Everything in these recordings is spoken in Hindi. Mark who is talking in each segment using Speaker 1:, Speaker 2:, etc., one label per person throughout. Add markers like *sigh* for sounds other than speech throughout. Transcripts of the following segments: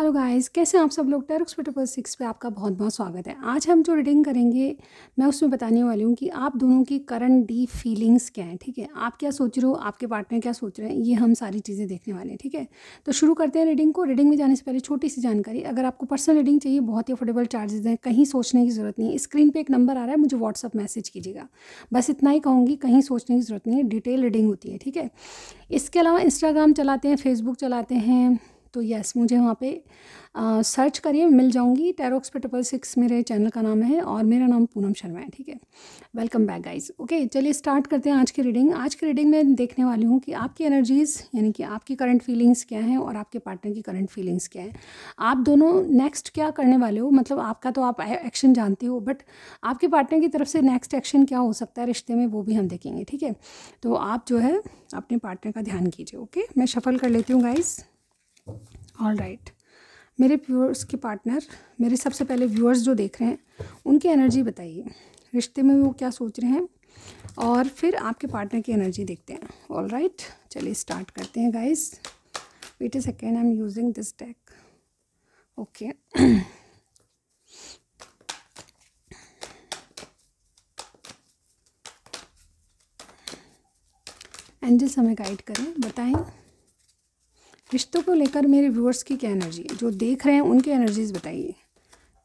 Speaker 1: हेलो गाइस कैसे हैं आप सब लोग टर्क्स ट्विटर सिक्स पे आपका बहुत बहुत स्वागत है आज हम जो रीडिंग करेंगे मैं उसमें बताने वाली हूँ कि आप दोनों की करंट डी फीलिंग्स क्या हैं ठीक है थीके? आप क्या सोच रहे हो आपके पार्टनर क्या सोच रहे हैं ये हम सारी चीज़ें देखने वाले हैं ठीक है थीके? तो शुरू करते हैं रीडिंग को रीडिंग में जाने से पहले छोटी सी जानकारी अगर आपको पर्सनल रीडिंग चाहिए बहुत ही अफोर्डेबल चार्जेज हैं कहीं सोचने की ज़रूरत नहीं है स्क्रीन पर एक नंबर आ रहा है मुझे व्हाट्सअप मैसेज कीजिएगा बस इतना ही कहूँगी कहीं सोचने की ज़रूरत नहीं है डिटेल रीडिंग होती है ठीक है इसके अलावा इंस्टाग्राम चलाते हैं फेसबुक चलाते हैं तो यस मुझे वहाँ पे आ, सर्च करिए मिल जाऊँगी टेरोक्स पे ट्रिपल सिक्स मेरे चैनल का नाम है और मेरा नाम पूनम शर्मा है ठीक है वेलकम बैक गाइज ओके चलिए स्टार्ट करते हैं आज की रीडिंग आज की रीडिंग में देखने वाली हूँ कि आपकी एनर्जीज़ यानी कि आपकी करंट फीलिंग्स क्या हैं और आपके पार्टनर की करंट फीलिंग्स क्या हैं आप दोनों नेक्स्ट क्या करने वाले हो मतलब आपका तो आप एक्शन जानते हो बट आपके पार्टनर की तरफ से नेक्स्ट एक्शन क्या हो सकता है रिश्ते में वो भी हम देखेंगे ठीक है तो आप जो है अपने पार्टनर का ध्यान कीजिए ओके मैं शफल कर लेती हूँ गाइज़ ऑल राइट मेरे व्यूअर्स के पार्टनर मेरे सबसे पहले व्यूअर्स जो देख रहे हैं उनकी एनर्जी बताइए रिश्ते में वो क्या सोच रहे हैं और फिर आपके पार्टनर की एनर्जी देखते हैं ऑल राइट चलिए स्टार्ट करते हैं guys wait a second I am using this deck okay angels हमें गाइड करें बताएं रिश्तों को लेकर मेरे व्यूअर्स की क्या एनर्जी है जो देख रहे हैं उनकी एनर्जीज़ बताइए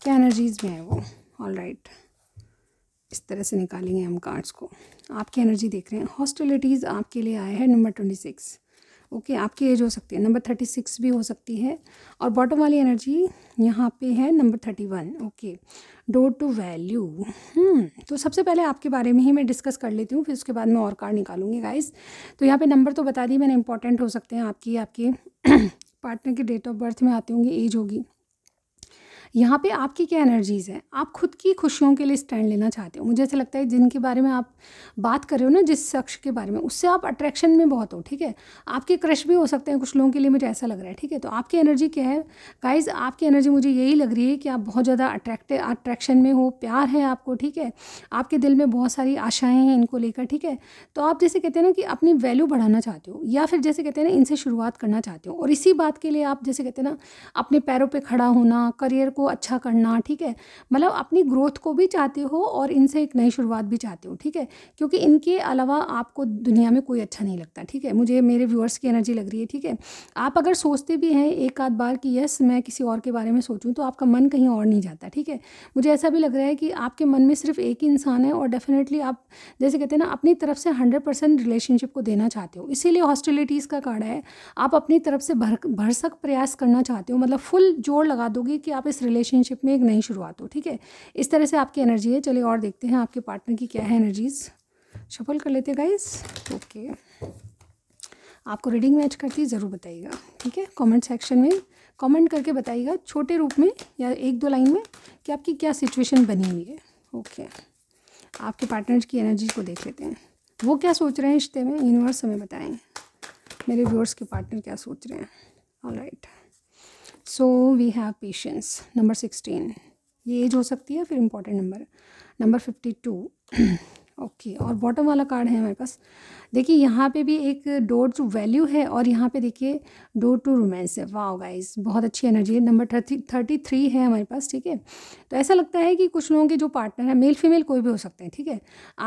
Speaker 1: क्या एनर्जीज़ में है वो ऑल राइट इस तरह से निकालेंगे हम कार्ड्स को आपकी एनर्जी देख रहे हैं हॉस्टिलिटीज़ आपके लिए आया है नंबर ट्वेंटी सिक्स ओके आपकी एज हो सकती है नंबर थर्टी सिक्स भी हो सकती है और बॉटम वाली एनर्जी यहाँ पे है number thirty one okay door to value तो सबसे पहले आपके बारे में ही मैं डिस्कस कर लेती हूँ फिर उसके बाद मैं और कार्ड निकालूंगी गाइस तो यहाँ पे नंबर तो बता दी मैंने इंपॉर्टेंट हो सकते हैं आपकी आपके *clears throat* पार्टनर की डेट ऑफ बर्थ में आती होंगी एज होगी यहाँ पे आपकी क्या एनर्जीज़ है आप खुद की खुशियों के लिए स्टैंड लेना चाहते हो मुझे ऐसा लगता है जिनके बारे में आप बात कर रहे हो ना जिस शख्स के बारे में उससे आप अट्रैक्शन में बहुत हो ठीक है आपके क्रश भी हो सकते हैं कुछ लोगों के लिए मुझे ऐसा लग रहा है ठीक है तो आपकी एनर्जी क्या है गाइज आपकी एनर्जी मुझे यही लग रही है कि आप बहुत ज़्यादा अट्रैक्टिव अट्रैक्शन में हो प्यार है आपको ठीक है आपके दिल में बहुत सारी आशाएँ हैं इनको लेकर ठीक है तो आप जैसे कहते हैं ना कि अपनी वैल्यू बढ़ाना चाहते हो या फिर जैसे कहते हैं ना इनसे शुरुआत करना चाहते हो और इसी बात के लिए आप जैसे कहते हैं ना अपने पैरों पर खड़ा होना करियर को अच्छा करना ठीक है मतलब अपनी ग्रोथ को भी चाहते हो और इनसे एक नई शुरुआत भी चाहते हो ठीक है क्योंकि इनके अलावा आपको दुनिया में कोई अच्छा नहीं लगता ठीक है मुझे मेरे व्यूअर्स की एनर्जी लग रही है ठीक है आप अगर सोचते भी हैं एक आध बार कि यस मैं किसी और के बारे में सोचूँ तो आपका मन कहीं और नहीं जाता ठीक है मुझे ऐसा भी लग रहा है कि आपके मन में सिर्फ एक ही इंसान है और डेफिनेटली आप जैसे कहते हैं ना अपनी तरफ से हंड्रेड परसेंट रिलेशनशिप को देना चाहते हो इसीलिए हॉस्टिलिटीज़ का कारण है आप अपनी तरफ से भर भरसक प्रयास करना चाहते हो मतलब फुल जोर लगा दोगे कि आप इस रिलेशनशिप में एक नई शुरुआत हो ठीक है इस तरह से आपकी एनर्जी है चलिए और देखते हैं आपके पार्टनर की क्या है एनर्जीज शफल कर लेते गाइज ओके आपको रीडिंग मैच करती है ज़रूर बताइएगा ठीक है कमेंट सेक्शन में कमेंट करके बताइएगा छोटे रूप में या एक दो लाइन में कि आपकी क्या सिचुएशन बनी हुई है ओके आपके पार्टनर की एनर्जी को देख लेते हैं वो क्या सोच रहे हैं रिश्ते में यूनिवर्स हमें बताएं मेरे व्यूअर्स के पार्टनर क्या सोच रहे हैं all right right. So we have patience number sixteen ये एज हो सकती है फिर important number number fifty two okay और बॉटम वाला कार्ड है हमारे पास देखिए यहाँ पे भी एक डोर टू वैल्यू है और यहाँ पे देखिए डोर टू रोमांस है वाह गाइस बहुत अच्छी एनर्जी है नंबर थर्टी थर्टी थ्री है हमारे पास ठीक है तो ऐसा लगता है कि कुछ लोगों के जो पार्टनर है मेल फीमेल कोई भी हो सकते हैं ठीक है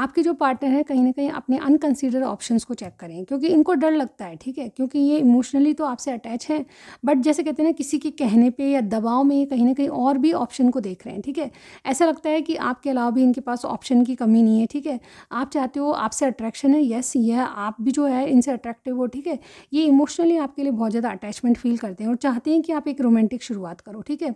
Speaker 1: आपके जो पार्टनर है कहीं ना कहीं अपने अनकंसिडर ऑप्शन को चेक करें क्योंकि इनको डर लगता है ठीक है क्योंकि ये इमोशनली तो आपसे अटैच है बट जैसे कहते हैं ना किसी के कहने पर या दबाव में कहीं ना कहीं और भी ऑप्शन को देख रहे हैं ठीक है ऐसा लगता है कि आपके अलावा भी इनके पास ऑप्शन की कमी नहीं है ठीक है आप चाहते हो आपसे अट्रैक्शन है येस ये है आप भी जो है इनसे अट्रैक्टिव हो ठीक है ये इमोशनली आपके लिए बहुत ज़्यादा अटैचमेंट फील करते हैं और चाहते हैं कि आप एक रोमांटिक शुरुआत करो ठीक है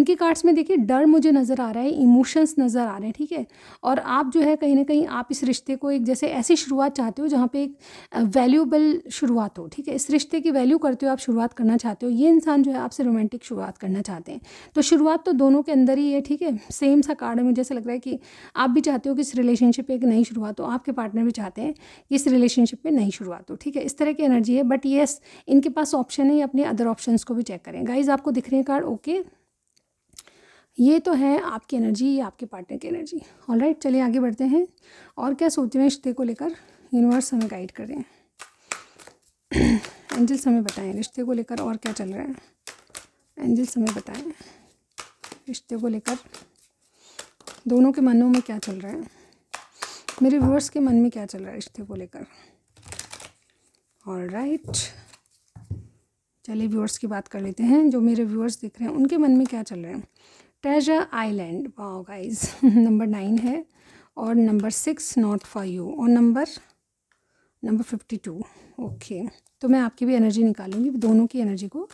Speaker 1: इनके कार्ड्स में देखिए डर मुझे नज़र आ रहा है इमोशंस नज़र आ रहे हैं ठीक है और आप जो है कहीं ना कहीं आप इस रिश्ते को एक जैसे ऐसी शुरुआत चाहते हो जहाँ पर एक वैल्यूबल शुरुआत हो ठीक है इस रिश्ते की वैल्यू करते हो आप शुरुआत करना चाहते हो ये इंसान जो है आपसे रोमांटिक शुरुआत करना चाहते हैं तो शुरुआत तो दोनों के अंदर ही है ठीक है सेम सा कार्ड है मुझे ऐसा लग रहा है कि आप भी चाहते हो कि इस रिलेशनशिप एक नई शुरुआत हो आपके पार्टनर भी चाहते हैं कि इस रिलेशनशिप में नई शुरुआत हो ठीक है इस तरह की एनर्जी है बट येस इनके पास ऑप्शन है अपने अदर ऑप्शन को भी चेक करें गाइज आपको दिख रहे हैं कार्ड ओके ये तो है आपकी एनर्जी या आपके पार्टनर की एनर्जी ऑल राइट चलिए आगे बढ़ते हैं और क्या सोच रहे हैं रिश्ते को लेकर यूनिवर्स हमें गाइड कर रहे हैं एंजल्स हमें बताएं रिश्ते को लेकर और क्या चल रहा है एंजल्स हमें बताएं रिश्ते को लेकर दोनों के मनों में क्या चल रहा है मेरे व्यूअर्स के मन में क्या चल रहा है रिश्ते को लेकर और राइट चलिए व्यूअर्स की बात कर लेते हैं जो मेरे व्यूअर्स दिख रहे हैं उनके मन में क्या चल रहा है treasure island wow guys number nine है और number six not for you और number number fifty two okay तो मैं आपकी भी एनर्जी निकालूंगी दोनों की एनर्जी को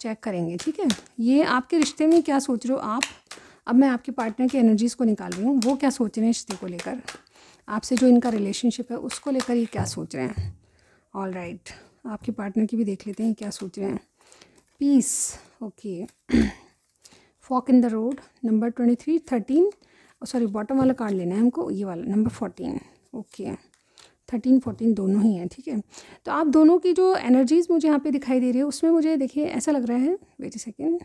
Speaker 1: चेक करेंगे ठीक है ये आपके रिश्ते में क्या सोच रहे हो आप अब मैं आपके पार्टनर की एनर्जीज़ को निकाल रही हूँ वो क्या सोच रहे हैं रिश्ते को लेकर आपसे जो इनका रिलेशनशिप है उसको लेकर ये क्या सोच रहे हैं ऑल राइट right. आपके पार्टनर की भी देख लेते हैं क्या सोच रहे हैं peace okay fork in the road number twenty three thirteen sorry bottom वाला कार्ड लेना है हमको ये वाला number fourteen okay thirteen fourteen दोनों ही हैं ठीक है थीके? तो आप दोनों की जो एनर्जीज़ मुझे यहाँ पे दिखाई दे रही है उसमें मुझे देखिए ऐसा लग रहा है वेट सेकेंड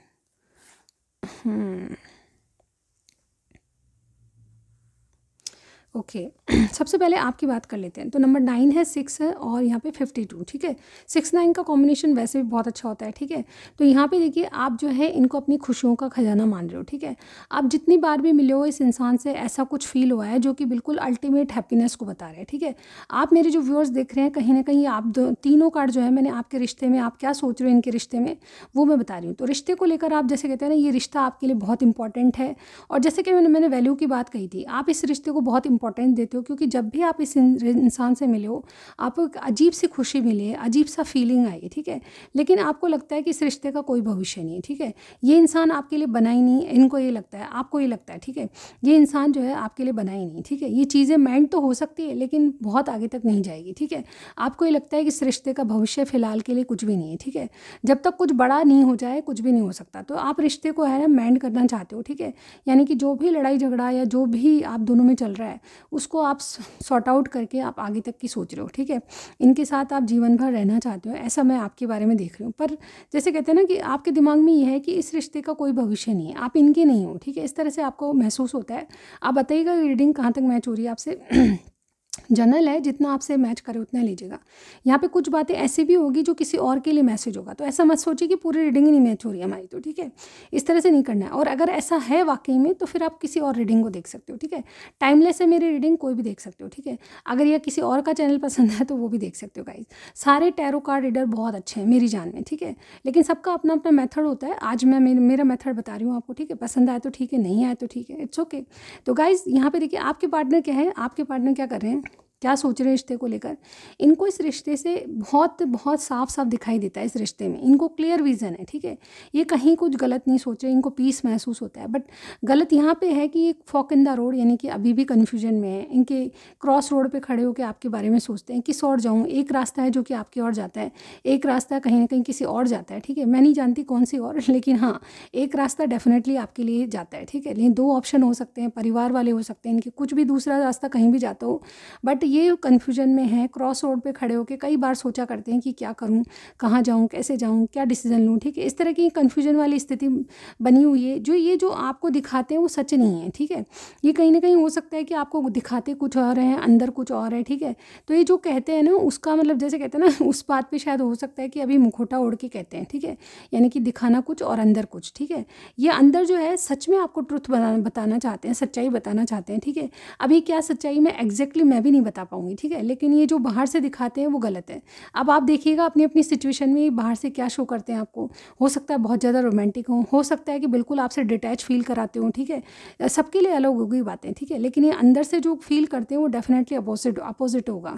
Speaker 1: ओके okay. *clears throat* सबसे पहले आपकी बात कर लेते हैं तो नंबर नाइन है सिक्स है और यहाँ पे फिफ्टी टू ठीक है सिक्स नाइन का कॉम्बिनेशन वैसे भी बहुत अच्छा होता है ठीक है तो यहाँ पे देखिए आप जो है इनको अपनी खुशियों का खजाना मान रहे हो ठीक है आप जितनी बार भी मिले हो इस इंसान से ऐसा कुछ फील हुआ है जो कि बिल्कुल अल्टीमेट हैप्पीनेस को बता रहे हैं ठीक है आप मेरे जो व्यूअर्स देख रहे हैं कहीं ना कहीं आप दो तीनों कार्ड जो है मैंने आपके रिश्ते में आप क्या सोच रहे हो इनके रिश्ते में वो मैं बता रही हूँ तो रिश्ते को लेकर आप जैसे कहते हैं ना ये रिश्ता आपके लिए बहुत इंपॉर्टेंट है और जैसे कि मैंने मैंने वैल्यू की बात कही थी आप इस रिश्ते को बहुत इंपॉर्टेंस देते हो क्योंकि जब भी आप इस इंसान से मिले हो आपको एक अजीब सी खुशी मिले अजीब सा फीलिंग आई ठीक है लेकिन आपको लगता है कि इस रिश्ते का कोई भविष्य नहीं है ठीक है ये इंसान आपके लिए बना ही नहीं इनको ये लगता है आपको ये लगता है ठीक है ये इंसान जो है आपके लिए बना ही नहीं ठीक है ये चीज़ें मैंड तो हो सकती है लेकिन बहुत आगे तक नहीं जाएगी ठीक है आपको ये लगता है कि इस रिश्ते का भविष्य फ़िलहाल के लिए कुछ भी नहीं है ठीक है जब तक कुछ बड़ा नहीं हो जाए कुछ भी नहीं हो सकता तो आप रिश्ते को है ना मैंड करना चाहते हो ठीक है यानी कि जो भी लड़ाई झगड़ा या जो भी आप दोनों में चल रहा है उसको आप सॉर्ट आउट करके आप आगे तक की सोच रहे हो ठीक है इनके साथ आप जीवन भर रहना चाहते हो ऐसा मैं आपके बारे में देख रही हूँ पर जैसे कहते हैं ना कि आपके दिमाग में ये है कि इस रिश्ते का कोई भविष्य नहीं है आप इनके नहीं हो ठीक है इस तरह से आपको महसूस होता है आप बताइएगा रीडिंग कहाँ तक मैच हो रही है आपसे *clears throat* जनरल है जितना आपसे मैच करे उतना लीजिएगा यहाँ पे कुछ बातें ऐसी भी होगी जो किसी और के लिए मैसेज होगा तो ऐसा मत सोचिए कि पूरी रीडिंग ही नहीं मैच हो रही है हमारी तो ठीक है इस तरह से नहीं करना है और अगर ऐसा है वाकई में तो फिर आप किसी और रीडिंग को देख सकते हो ठीक है टाइमलेस है मेरी रीडिंग कोई भी देख सकते हो ठीक है अगर यह किसी और का चैनल पसंद है तो वो भी देख सकते हो गाइज सारे टैरो कार्ड रीडर बहुत अच्छे हैं मेरी जान में ठीक है लेकिन सबका अपना अपना मेथड होता है आज मैं मेरा मेथड बता रही हूँ आपको ठीक है पसंद आए तो ठीक है नहीं आए तो ठीक है इट्स ओके तो गाइज़ यहाँ पे देखिए आपके पार्टनर क्या है आपके पार्टनर क्या कर रहे हैं क्या सोच रहे रिश्ते को लेकर इनको इस रिश्ते से बहुत बहुत साफ साफ दिखाई देता है इस रिश्ते में इनको क्लियर विजन है ठीक है ये कहीं कुछ गलत नहीं सोच रहे इनको पीस महसूस होता है बट गलत यहाँ पे है कि ये फॉक इन द रोड यानी कि अभी भी कन्फ्यूजन में है इनके क्रॉस रोड पे खड़े होकर आपके बारे में सोचते हैं किस और जाऊँ एक रास्ता है जो कि आपकी और जाता है एक रास्ता कहीं ना कहीं किसी और जाता है ठीक है मैं नहीं जानती कौन सी और *laughs* लेकिन हाँ एक रास्ता डेफिनेटली आपके लिए जाता है ठीक है लेकिन दो ऑप्शन हो सकते हैं परिवार वाले हो सकते हैं इनके कुछ भी दूसरा रास्ता कहीं भी जाता हो बट ये कन्फ्यूजन में है क्रॉस रोड पे खड़े होकर कई बार सोचा करते हैं कि क्या करूँ कहाँ जाऊँ कैसे जाऊँ क्या डिसीजन लूँ ठीक है इस तरह की कन्फ्यूजन वाली स्थिति बनी हुई है जो ये जो आपको दिखाते हैं वो सच नहीं है ठीक है ये कहीं ना कहीं हो सकता है कि आपको दिखाते कुछ और हैं अंदर कुछ और है ठीक है तो ये जो कहते हैं ना उसका मतलब जैसे कहते हैं ना *laughs* उस बात पर शायद हो सकता है कि अभी मुखोटा ओढ़ के कहते हैं ठीक है यानी कि दिखाना कुछ और अंदर कुछ ठीक है ये अंदर जो है सच में आपको ट्रुथ बताना चाहते हैं सच्चाई बताना चाहते हैं ठीक है अभी क्या सच्चाई में एग्जैक्टली मैं भी नहीं बता बता पाऊंगी ठीक है लेकिन ये जो बाहर से दिखाते हैं वो गलत है अब आप देखिएगा अपनी अपनी सिचुएशन में बाहर से क्या शो करते हैं आपको हो सकता है बहुत ज़्यादा रोमांटिक हो हो सकता है कि बिल्कुल आपसे डिटैच फील कराते हो ठीक है सबके लिए अलग होगी बातें ठीक है लेकिन ये अंदर से जो फील करते हैं वो डेफिनेटली अपोजिट अपोजिट होगा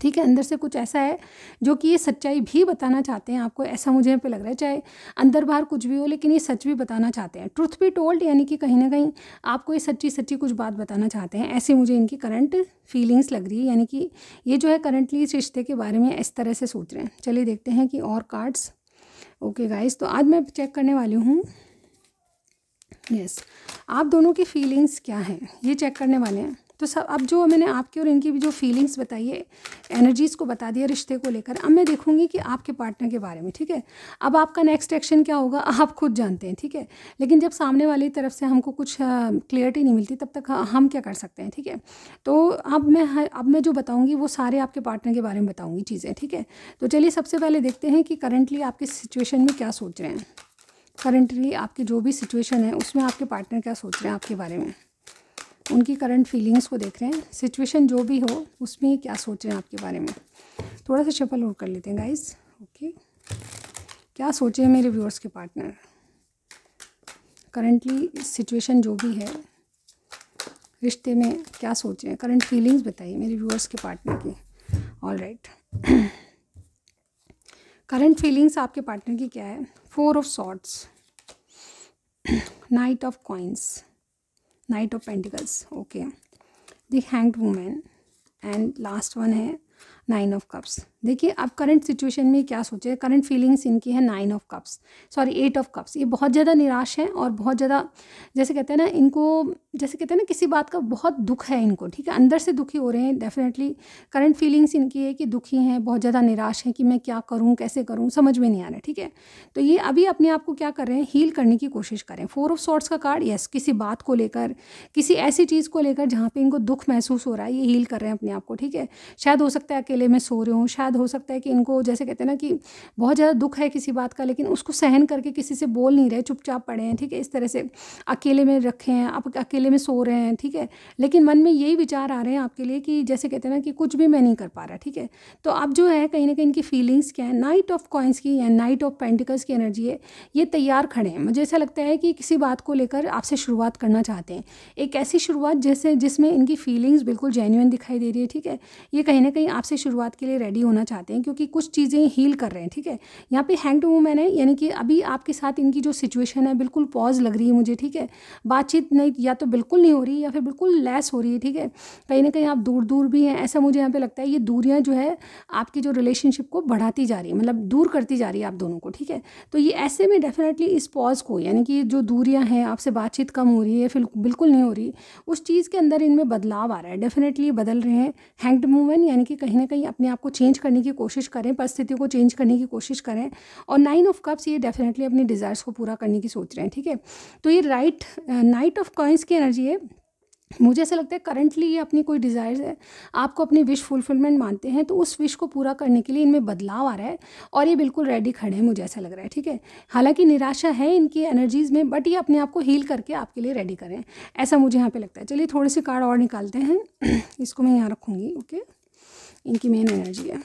Speaker 1: ठीक है अंदर से कुछ ऐसा है जो कि ये सच्चाई भी बताना चाहते हैं आपको ऐसा मुझे पे लग रहा है चाहे अंदर बाहर कुछ भी हो लेकिन ये सच भी बताना चाहते हैं ट्रुथ भी टोल्ड यानी कि कहीं ना कहीं आपको ये सच्ची सच्ची कुछ बात बताना चाहते हैं ऐसे मुझे इनकी करंट फीलिंग्स लग रही है यानी कि ये जो है करंटली इस रिश्ते के बारे में इस तरह से सोच रहे हैं चलिए देखते हैं कि और कार्ड्स ओके गाइज तो आज मैं चेक करने वाली हूँ यस yes. आप दोनों की फीलिंग्स क्या हैं ये चेक करने वाले हैं तो सब अब जो मैंने आपकी और इनकी भी जो फीलिंग्स बताई है एनर्जीज़ को बता दिया रिश्ते को लेकर अब मैं देखूँगी कि आपके पार्टनर के बारे में ठीक है अब आपका नेक्स्ट एक्शन क्या होगा *laughs* आप खुद जानते हैं ठीक है लेकिन जब सामने वाली तरफ से हमको कुछ क्लियरिटी नहीं मिलती तब तक हम क्या कर सकते हैं ठीक है तो अब मैं अब मैं जो बताऊँगी वो सारे आपके पार्टनर के बारे में बताऊँगी चीज़ें ठीक है तो चलिए सबसे पहले देखते हैं कि करंटली आपकी सिचुएशन में क्या सोच रहे हैं करंटली आपकी जो भी सिचुएशन है उसमें आपके पार्टनर क्या सोच रहे हैं आपके बारे में उनकी करंट फीलिंग्स को देख रहे हैं सिचुएशन जो भी हो उसमें क्या सोच रहे हैं आपके बारे में थोड़ा सा शफल और कर लेते हैं गाइस ओके क्या सोचे हैं मेरे व्यूअर्स के पार्टनर करंटली सिचुएशन जो भी है रिश्ते में क्या सोच रहे हैं करंट फीलिंग्स बताइए मेरे व्यूअर्स के पार्टनर की ऑल राइट करंट फीलिंग्स आपके पार्टनर की क्या है four of swords knight of coins knight of pentacles okay the hanged women and last one है नाइन ऑफ कप्स देखिए आप करंट सिचुएशन में क्या सोचे करंट फीलिंग्स इनकी है nine of cups sorry eight of cups ये बहुत ज़्यादा निराश हैं और बहुत ज़्यादा जैसे कहते हैं ना इनको जैसे कहते हैं ना किसी बात का बहुत दुख है इनको ठीक है अंदर से दुखी हो रहे हैं डेफिनेटली करंट फीलिंग्स इनकी है कि दुखी हैं बहुत ज़्यादा निराश हैं कि मैं क्या करूँ कैसे करूँ समझ में नहीं आ रहा ठीक है तो ये अभी अपने आप को क्या कर रहे हैं हील करने की कोशिश करें फोर ऑफ सॉर्ट्स का कार्ड यस किसी बात को लेकर किसी ऐसी चीज़ को लेकर जहाँ पर इनको दुख महसूस हो रहा है ये हील कर रहे हैं अपने आप को ठीक है शायद हो सकता है अकेले में सो रहे हूँ शायद शायद हो सकता है कि इनको जैसे कहते हैं ना कि बहुत ज़्यादा दुख है किसी बात का लेकिन उसको सहन करके किसी से बोल नहीं रहे चुपचाप पड़े हैं ठीक है इस तरह से अकेले में रखे हैं आप अकेले में सो रहे हैं ठीक है लेकिन मन में यही विचार आ रहे हैं आपके लिए कि जैसे कहते हैं ना कि कुछ भी मैं नहीं कर पा रहा ठीक है तो अब जो है कहीं ना कहीं इनकी फीलिंग्स क्या है नाइट ऑफ कॉइन्स की या नाइट ऑफ पेंटिकल्स की एनर्जी है ये तैयार खड़े हैं मुझे ऐसा लगता है कि किसी बात को लेकर आपसे शुरुआत करना चाहते हैं एक ऐसी शुरुआत जैसे जिसमें इनकी फीलिंग्स बिल्कुल जेन्यून दिखाई दे रही है ठीक है ये कहीं ना कहीं आपसे शुरुआत के लिए रेडी होना होना चाहते हैं क्योंकि कुछ चीज़ें हील कर रहे हैं ठीक है यहाँ पे हैंग टू है यानी कि अभी आपके साथ इनकी जो सिचुएशन है बिल्कुल पॉज लग रही है मुझे ठीक है बातचीत नहीं या तो बिल्कुल नहीं हो रही या फिर बिल्कुल लेस हो रही है ठीक है कहीं ना कहीं आप दूर दूर भी हैं ऐसा मुझे यहाँ पर लगता है ये दूरियाँ जो है आपकी जो रिलेशनशिप को बढ़ाती जा रही है मतलब दूर करती जा रही है आप दोनों को ठीक है तो ये ऐसे में डेफिनेटली इस पॉज को यानी कि जो दूरियाँ हैं आपसे बातचीत कम हो रही है फिर बिल्कुल नहीं हो रही उस चीज़ के अंदर इनमें बदलाव आ रहा है डेफिनेटली बदल रहे हैं हैंग्ड मूवमेंट यानी कि कहीं ना कहीं अपने आप को चेंज कर करने की कोशिश करें परिस्थितियों को चेंज करने की कोशिश करें और नाइन ऑफ कप्स ये डेफिनेटली अपने डिज़ायर्स को पूरा करने की सोच रहे हैं ठीक है तो ये राइट नाइट ऑफ कॉइंस की एनर्जी है मुझे ऐसा लगता है करंटली ये अपनी कोई डिज़ायर है आपको अपनी विश फुलफिलमेंट मानते हैं तो उस विश को पूरा करने के लिए इनमें बदलाव आ रहा है और ये बिल्कुल रेडी खड़े हैं मुझे ऐसा लग रहा है ठीक है हालांकि निराशा है इनकी एनर्जीज़ में बट ये अपने आप को हील करके आपके लिए रेडी करें ऐसा मुझे यहाँ पर लगता है चलिए थोड़े से कार्ड और निकालते हैं *clears throat* इसको मैं यहाँ रखूँगी ओके okay? इनकी मेन एनर्जी है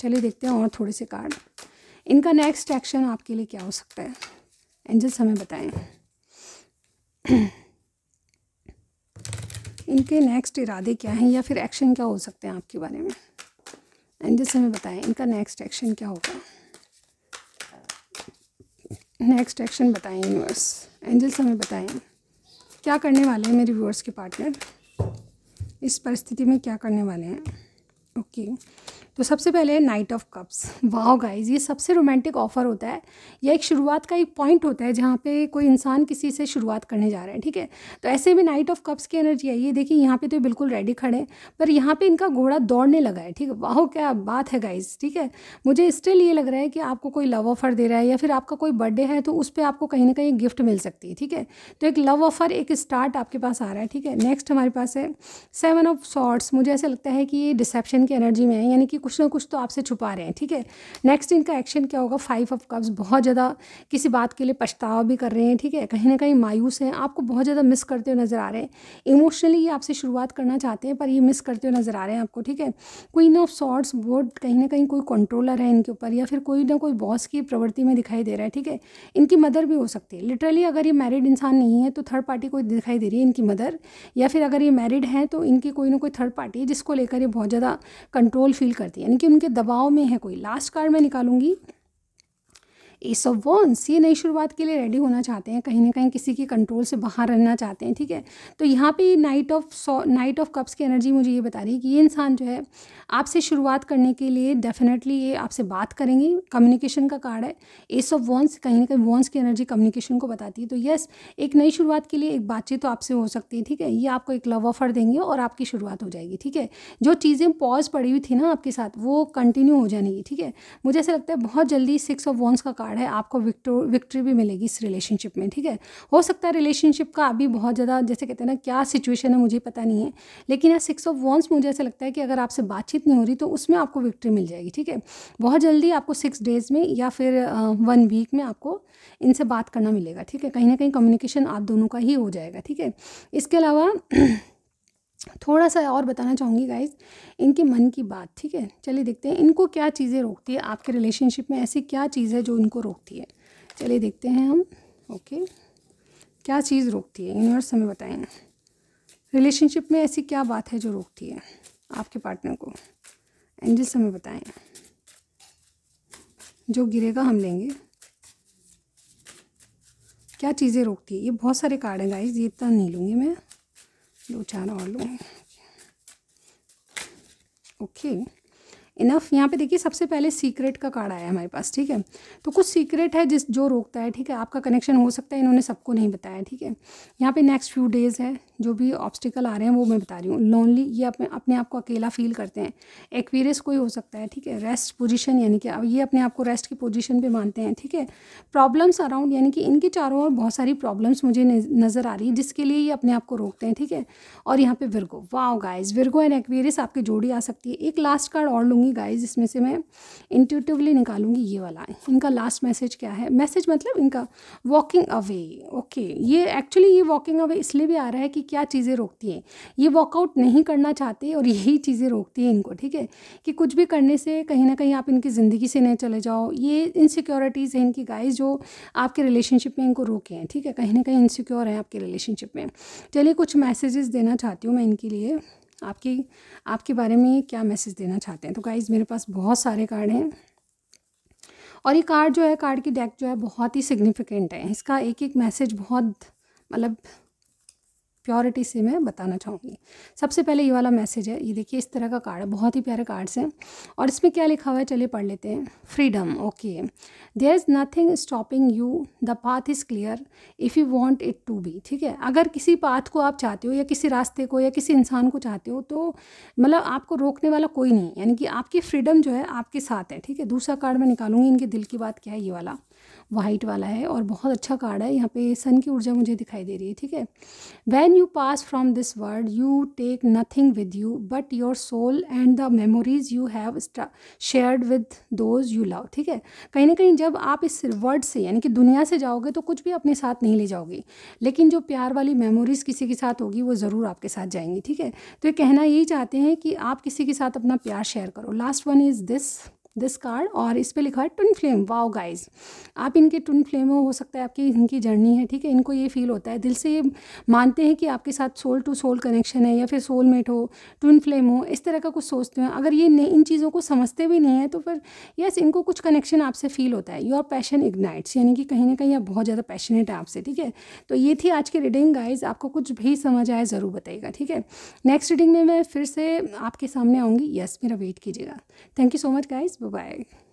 Speaker 1: चलिए देखते हैं और थोड़े से कार्ड इनका नेक्स्ट एक्शन आपके लिए क्या हो सकता है एंजल्स हमें बताएं इनके नेक्स्ट इरादे क्या हैं या फिर एक्शन क्या हो सकते हैं आपके बारे में एंजल्स हमें बताएं इनका नेक्स्ट एक्शन क्या होगा नेक्स्ट एक्शन बताएं यूनिवर्स एंजल्स हमें बताएं क्या करने वाले हैं मेरे व्यूअर्स के पार्टनर इस परिस्थिति में क्या करने वाले हैं okay तो सबसे पहले है knight of cups wow guys ये सबसे रोमांटिक ऑफर होता है यह एक शुरुआत का एक पॉइंट होता है जहाँ पे कोई इंसान किसी से शुरुआत करने जा रहा है ठीक है तो ऐसे में नाइट ऑफ कप्स की एनर्जी आई है देखिए यहाँ पे तो बिल्कुल रेडी खड़े हैं पर यहाँ पे इनका घोड़ा दौड़ने लगा है ठीक है वाहो क्या बात है गाइज ठीक है मुझे स्टिल ये लग रहा है कि आपको कोई लव ऑफर दे रहा है या फिर आपका कोई बर्थडे है तो उस पर आपको कहीं ना कहीं गिफ्ट मिल सकती है ठीक है तो एक लव ऑफर एक स्टार्ट आपके पास आ रहा है ठीक है नेक्स्ट हमारे पास है सेवन ऑफ सॉर्ट्स मुझे ऐसा लगता है कि ये डिसेप्शन की एनर्जी में है यानी कि कुछ ना कुछ तो आपसे छुपा रहे हैं ठीक है नेक्स्ट इनका एक्शन क्या होगा फाइव ऑफ कप्स बहुत ज़्यादा किसी बात के लिए पछतावा भी कर रहे हैं ठीक है कहीं ना कहीं मायूस हैं आपको बहुत ज़्यादा मिस करते हुए नज़र आ रहे हैं इमोशनली ये आपसे शुरुआत करना चाहते हैं पर ये मिस करते हुए नज़र आ रहे हैं आपको ठीक है क्वीन ऑफ सॉर्ट्स बोर्ड कहीं ना कहीं कोई कंट्रोलर है इनके ऊपर या फिर कोई ना कोई बॉस की प्रवृत्ति में दिखाई दे रहा है ठीक है इनकी मदर भी हो सकती है लिटरली अगर ये मैरिड इंसान नहीं है तो थर्ड पार्टी कोई दिखाई दे रही है इनकी मदर या फिर अगर ये मैरिड हैं तो इनकी कोई ना कोई थर्ड पार्टी है जिसको लेकर ये बहुत ज़्यादा कंट्रोल फील करते करती है यानी कि उनके दबाव में है कोई लास्ट कार्ड मैं निकालूंगी एस ऑफ वॉन्स ये नई शुरुआत के लिए रेडी होना चाहते हैं कहीं ना कहीं किसी के कंट्रोल से बाहर रहना चाहते हैं ठीक है तो यहाँ पे नाइट ऑफ सॉ नाइट ऑफ कप्स की एनर्जी मुझे ये बता रही है कि ये इंसान जो है आपसे शुरुआत करने के लिए डेफिनेटली ये आपसे बात करेंगे कम्युनिकेशन का कार्ड है एस ऑफ वॉन्स कहीं ना कहीं वॉन्स की एनर्जी कम्युनिकेशन को बताती है तो येस एक नई शुरुआत के लिए एक बातचीत तो आपसे हो सकती है ठीक है ये आपको एक लव ऑफर देंगे और आपकी शुरुआत हो जाएगी ठीक है जो चीज़ें पॉज पड़ी हुई थी ना आपके साथ वो कंटिन्यू हो जाएंगी ठीक है मुझे ऐसा लगता है बहुत जल्दी सिक्स ऑफ वॉन्स का कार्ड कार्ड है आपको विक्टो विक्ट्री भी मिलेगी इस रिलेशनशिप में ठीक है हो सकता है रिलेशनशिप का अभी बहुत ज़्यादा जैसे कहते हैं ना क्या सिचुएशन है मुझे पता नहीं है लेकिन यहाँ सिक्स ऑफ वॉन्स मुझे ऐसा लगता है कि अगर आपसे बातचीत नहीं हो रही तो उसमें आपको विक्ट्री मिल जाएगी ठीक है बहुत जल्दी आपको सिक्स डेज में या फिर वन वीक में आपको इनसे बात करना मिलेगा ठीक है कहीं ना कहीं कम्युनिकेशन आप दोनों का ही हो जाएगा ठीक है इसके अलावा *clears throat* थोड़ा सा और बताना चाहूँगी गाइज इनके मन की बात ठीक है चलिए देखते हैं इनको क्या चीज़ें रोकती है आपके रिलेशनशिप में ऐसी क्या चीज़ है जो इनको रोकती है चलिए देखते हैं हम ओके क्या चीज़ रोकती है यूनिवर्स हमें बताएं रिलेशनशिप में ऐसी क्या बात है जो रोकती है आपके पार्टनर को एंजल्स हमें बताएं जो गिरेगा हम लेंगे क्या चीज़ें रोकती है ये बहुत सारे कार्ड हैं गाइज ये इतना नहीं लूँगी मैं चार और लूँ ओके इनफ यहाँ पे देखिए सबसे पहले सीक्रेट का कार्ड आया हमारे पास ठीक है तो कुछ सीक्रेट है जिस जो रोकता है ठीक है आपका कनेक्शन हो सकता है इन्होंने सबको नहीं बताया ठीक है यहाँ पे नेक्स्ट फ्यू डेज़ है जो भी ऑब्स्टिकल आ रहे हैं वो मैं बता रही हूँ लोनली ये अपने अपने आप को अकेला फील करते हैं एक्वेरियस कोई हो सकता है ठीक है रेस्ट पोजीशन यानी कि ये अपने आप को रेस्ट की पोजीशन पे मानते हैं ठीक है प्रॉब्लम्स अराउंड यानी कि इनके चारों ओर बहुत सारी प्रॉब्लम्स मुझे नज़र आ रही है जिसके लिए ये अपने आप को रोकते हैं ठीक है और यहाँ पर Virgo wow guys Virgo and Aquarius आपकी जोड़ी आ सकती है एक लास्ट कार्ड और लूँगी गाइज इसमें से मैं इंट्यूटिवली निकालूंगी ये वाला इनका लास्ट मैसेज क्या है मैसेज मतलब इनका वॉकिंग अवे ओके ये एक्चुअली ये वॉकिंग अवे इसलिए भी आ रहा है कि क्या चीज़ें रोकती हैं ये वर्कआउट नहीं करना चाहते और यही चीज़ें रोकती हैं इनको ठीक है कि कुछ भी करने से कहीं ना कहीं आप इनकी ज़िंदगी से नहीं चले जाओ ये इनसिक्योरिटीज़ हैं इनकी गाइज़ जो आपके रिलेशनशिप में इनको रोके हैं ठीक है कहीं ना कहीं इनसिक्योर हैं आपके रिलेशनशिप में चलिए कुछ मैसेजेस देना चाहती हूँ मैं इनके लिए आपकी आपके बारे में क्या मैसेज देना चाहते हैं तो गाइज़ मेरे पास बहुत सारे कार्ड हैं और ये कार्ड जो है कार्ड की डेक जो है बहुत ही सिग्निफिकेंट है इसका एक एक मैसेज बहुत मतलब प्योरिटी से मैं बताना चाहूँगी सबसे पहले ये वाला मैसेज है ये देखिए इस तरह का कार्ड है बहुत ही प्यारे कार्ड्स हैं और इसमें क्या लिखा हुआ है चलिए पढ़ लेते हैं freedom okay there is nothing stopping you the path is clear if you want it to be ठीक है अगर किसी पाथ को आप चाहते हो या किसी रास्ते को या किसी इंसान को चाहते हो तो मतलब आपको रोकने वाला कोई नहीं यानी कि आपकी फ्रीडम जो है आपके साथ है ठीक है दूसरा कार्ड मैं निकालूंगी इनके दिल की बात क्या है ये वाला वाइट वाला है और बहुत अच्छा कार्ड है यहाँ पे सन की ऊर्जा मुझे दिखाई दे रही है ठीक है when you pass from this world you take nothing with you but your soul and the memories you have shared with those you love ठीक है कहीं ना कहीं जब आप इस वर्ल्ड से यानी कि दुनिया से जाओगे तो कुछ भी अपने साथ नहीं ले जाओगे लेकिन जो प्यार वाली मेमोरीज़ किसी के साथ होगी वो ज़रूर आपके साथ जाएंगी ठीक है तो ये कहना यही चाहते हैं कि आप किसी के साथ अपना प्यार शेयर करो last one is this this card और इस पर लिखा है ट्विन फ्लेम वाओ गाइज आप इनके ट्विन फ्लेम हो, सकता है आपकी इनकी जर्नी है ठीक है इनको ये फील होता है दिल से ये मानते हैं कि आपके साथ सोल टू सोल कनेक्शन है या फिर सोलमेट हो ट्विन फ्लेम हो इस तरह का कुछ सोचते हैं अगर ये इन चीज़ों को समझते भी नहीं है तो फिर यस इनको कुछ कनेक्शन आपसे फील होता है योर पैशन इग्नाइट्स यानी कि कहीं ना कहीं आप बहुत ज़्यादा पैशनेट है आपसे ठीक है तो ये थी आज की रीडिंग गाइज आपको कुछ भी समझ आए ज़रूर बताइएगा ठीक है नेक्स्ट रीडिंग में मैं फिर से आपके सामने आऊँगी यस मेरा वेट कीजिएगा thank you so much guys Bye bye.